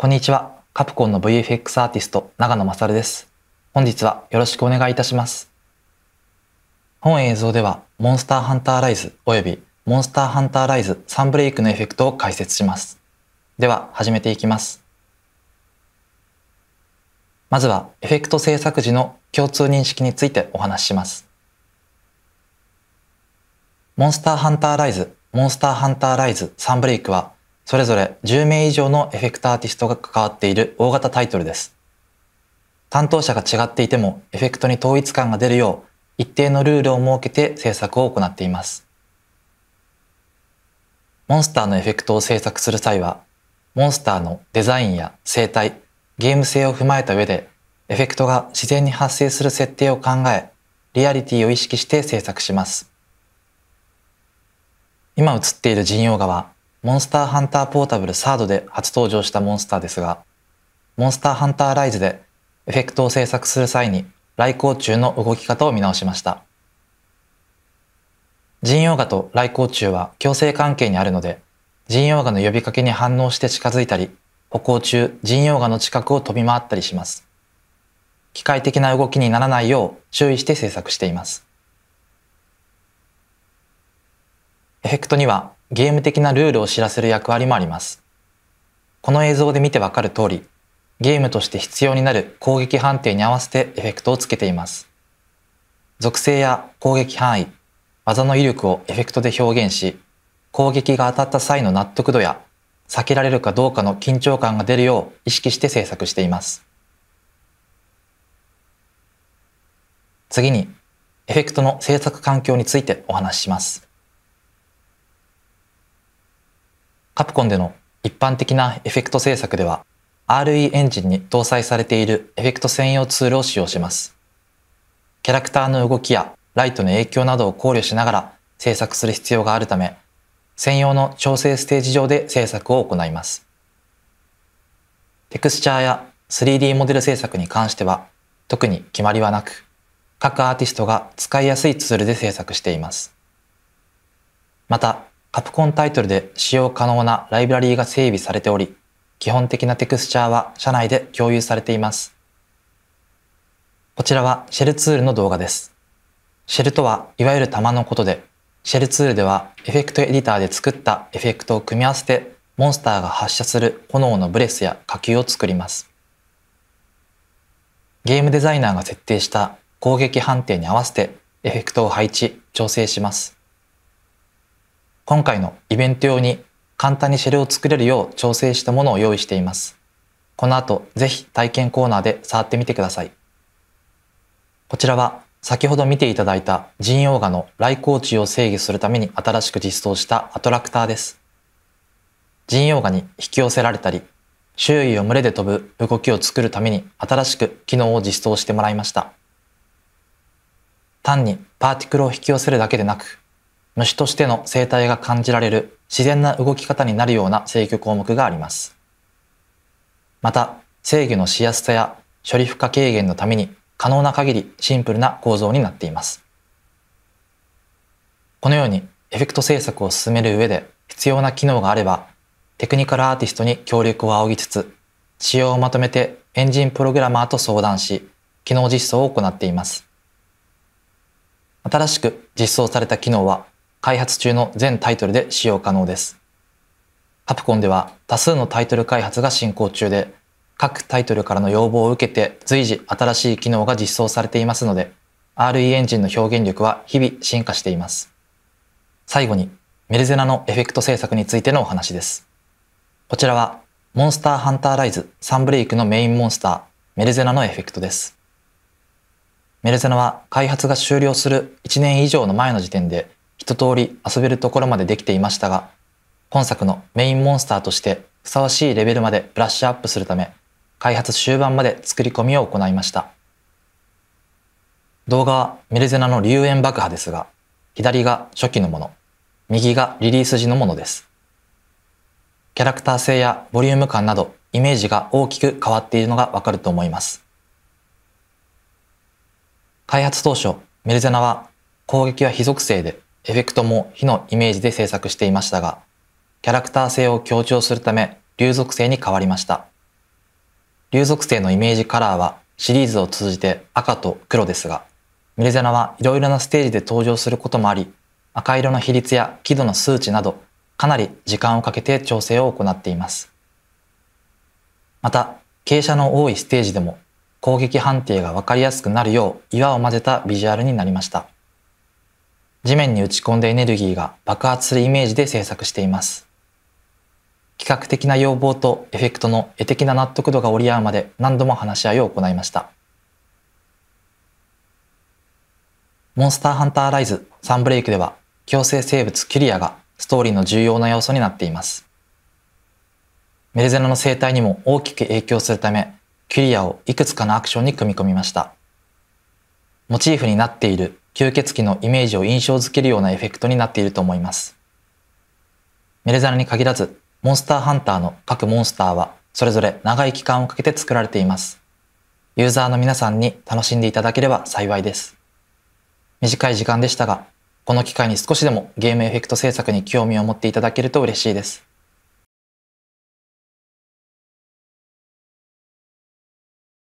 こんにちは。カプコンの VFX アーティスト、長野勝です。本日はよろしくお願いいたします。本映像では、モンスターハンターライズ及びモンスターハンターライズサンブレイクのエフェクトを解説します。では、始めていきます。まずは、エフェクト制作時の共通認識についてお話しします。モンスターハンターライズ、モンスターハンターライズサンブレイクは、それぞれ10名以上のエフェクターアーティストが関わっている大型タイトルです。担当者が違っていてもエフェクトに統一感が出るよう一定のルールを設けて制作を行っています。モンスターのエフェクトを制作する際は、モンスターのデザインや生態、ゲーム性を踏まえた上で、エフェクトが自然に発生する設定を考え、リアリティを意識して制作します。今映っている陣容画はモンスターハンターポータブルサードで初登場したモンスターですが、モンスターハンターライズでエフェクトを制作する際に来航中の動き方を見直しました。人用画と来航中は共生関係にあるので、人用画の呼びかけに反応して近づいたり、歩行中、人用画の近くを飛び回ったりします。機械的な動きにならないよう注意して制作しています。エフェクトにはゲーム的なルールを知らせる役割もあります。この映像で見てわかる通り、ゲームとして必要になる攻撃判定に合わせてエフェクトをつけています。属性や攻撃範囲、技の威力をエフェクトで表現し、攻撃が当たった際の納得度や避けられるかどうかの緊張感が出るよう意識して制作しています。次に、エフェクトの制作環境についてお話しします。カプコンでの一般的なエフェクト制作では RE エンジンに搭載されているエフェクト専用ツールを使用します。キャラクターの動きやライトの影響などを考慮しながら制作する必要があるため、専用の調整ステージ上で制作を行います。テクスチャーや 3D モデル制作に関しては特に決まりはなく、各アーティストが使いやすいツールで制作しています。また、カプコンタイトルで使用可能なライブラリーが整備されており、基本的なテクスチャーは社内で共有されています。こちらはシェルツールの動画です。シェルとはいわゆる玉のことで、シェルツールではエフェクトエディターで作ったエフェクトを組み合わせてモンスターが発射する炎のブレスや火球を作ります。ゲームデザイナーが設定した攻撃判定に合わせてエフェクトを配置、調整します。今回のイベント用に簡単にシェルを作れるよう調整したものを用意しています。この後、ぜひ体験コーナーで触ってみてください。こちらは先ほど見ていただいたジンオーガの来光値を制御するために新しく実装したアトラクターです。ジンオーガに引き寄せられたり、周囲を群れで飛ぶ動きを作るために新しく機能を実装してもらいました。単にパーティクルを引き寄せるだけでなく、虫としての生態が感じられる自然な動き方になるような制御項目があります。また、制御のしやすさや処理負荷軽減のために可能な限りシンプルな構造になっています。このようにエフェクト制作を進める上で必要な機能があれば、テクニカルアーティストに協力を仰ぎつつ、仕様をまとめてエンジンプログラマーと相談し、機能実装を行っています。新しく実装された機能は開発中の全タイトルで使用可能です。カプコンでは多数のタイトル開発が進行中で、各タイトルからの要望を受けて随時新しい機能が実装されていますので、RE エンジンの表現力は日々進化しています。最後に、メルゼナのエフェクト制作についてのお話です。こちらは、モンスターハンターライズサンブレイクのメインモンスター、メルゼナのエフェクトです。メルゼナは開発が終了する1年以上の前の時点で、一通り遊べるところまでできていましたが、本作のメインモンスターとしてふさわしいレベルまでブラッシュアップするため、開発終盤まで作り込みを行いました。動画はメルゼナの流煙爆破ですが、左が初期のもの、右がリリース時のものです。キャラクター性やボリューム感などイメージが大きく変わっているのがわかると思います。開発当初、メルゼナは攻撃は非属性でエフェクトも火のイメージで制作していましたが、キャラクター性を強調するため流属性に変わりました。流属性のイメージカラーはシリーズを通じて赤と黒ですが、ミルゼナはいろいろなステージで登場することもあり、赤色の比率や輝度の数値など、かなり時間をかけて調整を行っています。また、傾斜の多いステージでも攻撃判定がわかりやすくなるよう岩を混ぜたビジュアルになりました。地面に打ち込んだエネルギーが爆発するイメージで制作しています。企画的な要望とエフェクトの絵的な納得度が折り合うまで何度も話し合いを行いました。モンスターハンターライズサンブレイクでは共生生物キュリアがストーリーの重要な要素になっています。メルゼナの生態にも大きく影響するため、キュリアをいくつかのアクションに組み込みました。モチーフになっている吸血鬼のイメージを印象づけるようなエフェクトになっていると思います。メルザルに限らず、モンスターハンターの各モンスターはそれぞれ長い期間をかけて作られています。ユーザーの皆さんに楽しんでいただければ幸いです。短い時間でしたが、この機会に少しでもゲームエフェクト制作に興味を持っていただけると嬉しいです。